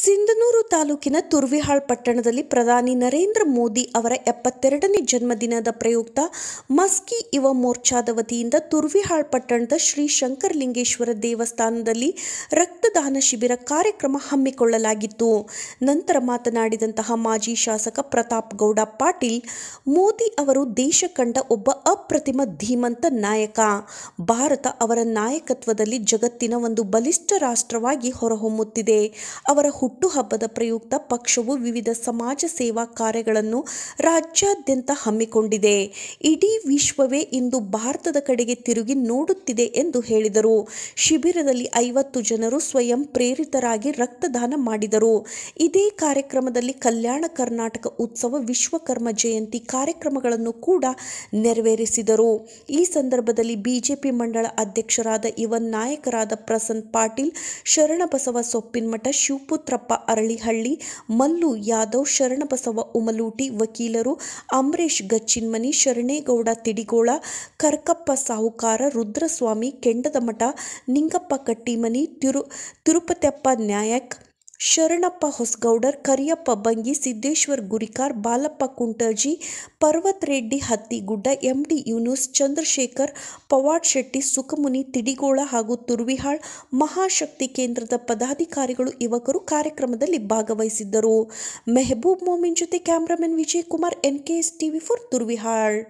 ಸಿಂಧನೂರು ತಾಲೂಕಿನ ತುರ್ವಿಹಾಳ್ ಪಟ್ಟಣದಲ್ಲಿ ಪ್ರಧಾನಿ ನರೇಂದ್ರ ಮೋದಿ ಅವರ ಎಪ್ಪತ್ತೆರಡನೇ ಜನ್ಮದಿನದ ಪ್ರಯುಕ್ತ ಮಸ್ಕಿ ಯುವ ಮೋರ್ಚಾದ ವತಿಯಿಂದ ತುರ್ವಿಹಾಳ್ ಪಟ್ಟಣದ ಶ್ರೀ ಶಂಕರಲಿಂಗೇಶ್ವರ ದೇವಸ್ಥಾನದಲ್ಲಿ ರಕ್ತದಾನ ಶಿಬಿರ ಕಾರ್ಯಕ್ರಮ ಹಮ್ಮಿಕೊಳ್ಳಲಾಗಿತ್ತು ನಂತರ ಮಾತನಾಡಿದಂತಹ ಮಾಜಿ ಶಾಸಕ ಪ್ರತಾಪ್ ಗೌಡ ಪಾಟೀಲ್ ಮೋದಿ ಅವರು ದೇಶ ಕಂಡ ಒಬ್ಬ ಅಪ್ರತಿಮ ಧೀಮಂತ ನಾಯಕ ಭಾರತ ಅವರ ನಾಯಕತ್ವದಲ್ಲಿ ಜಗತ್ತಿನ ಒಂದು ಬಲಿಷ್ಠ ರಾಷ್ಟ್ರವಾಗಿ ಹೊರಹೊಮ್ಮುತ್ತಿದೆ ಅವರ ಹುಟ್ಟುಹಬ್ಬದ ಪ್ರಯುಕ್ತ ಪಕ್ಷವು ವಿವಿಧ ಸಮಾಜ ಸೇವಾ ಕಾರ್ಯಗಳನ್ನು ರಾಜ್ಯಾದ್ಯಂತ ಹಮ್ಮಿಕೊಂಡಿದೆ ಇಡೀ ವಿಶ್ವವೇ ಇಂದು ಭಾರತದ ಕಡೆಗೆ ತಿರುಗಿ ನೋಡುತ್ತಿದೆ ಎಂದು ಹೇಳಿದರು ಶಿಬಿರದಲ್ಲಿ ಐವತ್ತು ಜನರು ಸ್ವಯಂ ಪ್ರೇರಿತರಾಗಿ ರಕ್ತದಾನ ಮಾಡಿದರು ಇದೇ ಕಾರ್ಯಕ್ರಮದಲ್ಲಿ ಕಲ್ಯಾಣ ಕರ್ನಾಟಕ ಉತ್ಸವ ವಿಶ್ವಕರ್ಮ ಜಯಂತಿ ಕಾರ್ಯಕ್ರಮಗಳನ್ನು ಕೂಡ ನೆರವೇರಿಸಿದರು ಈ ಸಂದರ್ಭದಲ್ಲಿ ಬಿಜೆಪಿ ಮಂಡಳ ಅಧ್ಯಕ್ಷರಾದ ಇವನ್ ನಾಯಕರಾದ ಪ್ರಸನ್ನ ಪಾಟೀಲ್ ಶರಣಬಸವ ಸೊಪ್ಪಿನಮಠ ಶಿವಪು ವೇಣುಪುತ್ರಪ್ಪ ಅರಳಿಹಳ್ಳಿ ಮಲ್ಲು ಯಾದವ್ ಶರಣಬಸವ ಉಮಲೂಟಿ ವಕೀಲರು ಅಮರೇಶ್ ಗಚ್ಚಿನ್ಮನಿ ಶರಣೇಗೌಡ ತಿಡಿಗೋಳ ಕರ್ಕಪ್ಪ ಸಾಹುಕಾರ ರುದ್ರಸ್ವಾಮಿ ಕೆಂಡದಮಠ ನಿಂಗಪ್ಪ ಕಟ್ಟಿಮನಿ ತಿರು ತಿರುಪತಪ್ಪ ನ್ಯಾಯಕ್ ಶರಣಪ್ಪ ಹೊಸಗೌಡರ್ ಕರಿಯಪ್ಪ ಬಂಗಿ ಸಿದ್ದೇಶ್ವರ್ ಗುರಿಕಾರ್ ಬಾಲಪ್ಪ ಕುಂಟರ್ಜಿ ಪರ್ವತ್ ರೆಡ್ಡಿ ಹತ್ತಿಗುಡ್ಡ ಎಂಡಿ ಡಿ ಯೂನುಸ್ ಚಂದ್ರಶೇಖರ್ ಪವಾಡ್ ಶೆಟ್ಟಿ ಸುಖಮುನಿ ತಿಡಿಗೋಳ ಹಾಗೂ ತುರ್ವಿಹಾಳ್ ಮಹಾಶಕ್ತಿ ಕೇಂದ್ರದ ಪದಾಧಿಕಾರಿಗಳು ಯುವಕರು ಕಾರ್ಯಕ್ರಮದಲ್ಲಿ ಭಾಗವಹಿಸಿದ್ದರು ಮೆಹಬೂಬ್ ಮೋಮಿನ್ ಜೊತೆ cameraman Vijay Kumar N K S TV for Turvihal